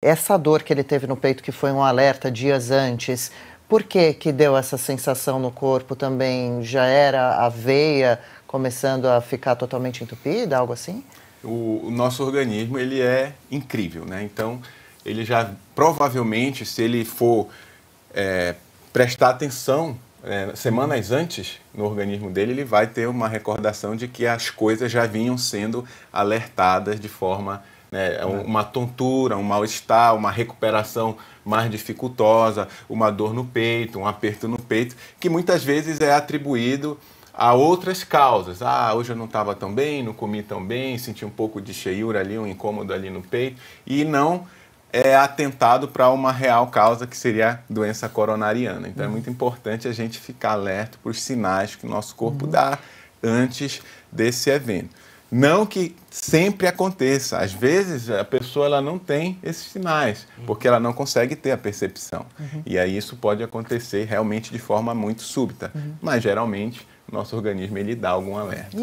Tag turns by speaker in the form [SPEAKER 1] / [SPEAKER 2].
[SPEAKER 1] Essa dor que ele teve no peito, que foi um alerta dias antes, por que, que deu essa sensação no corpo também? Já era a veia começando a ficar totalmente entupida, algo assim?
[SPEAKER 2] O, o nosso organismo ele é incrível, né? Então ele já provavelmente, se ele for é, prestar atenção é, semanas antes no organismo dele, ele vai ter uma recordação de que as coisas já vinham sendo alertadas de forma né? É uma tontura, um mal-estar, uma recuperação mais dificultosa, uma dor no peito, um aperto no peito, que muitas vezes é atribuído a outras causas. Ah, hoje eu não estava tão bem, não comi tão bem, senti um pouco de cheiura ali, um incômodo ali no peito, e não é atentado para uma real causa que seria a doença coronariana. Então é uhum. é muito importante a gente ficar alerta para os sinais que o nosso corpo uhum. dá antes desse evento. Não que sempre aconteça. Às vezes a pessoa ela não tem esses sinais, uhum. porque ela não consegue ter a percepção. Uhum. E aí isso pode acontecer realmente de forma muito súbita, uhum. mas geralmente nosso organismo ele dá algum alerta.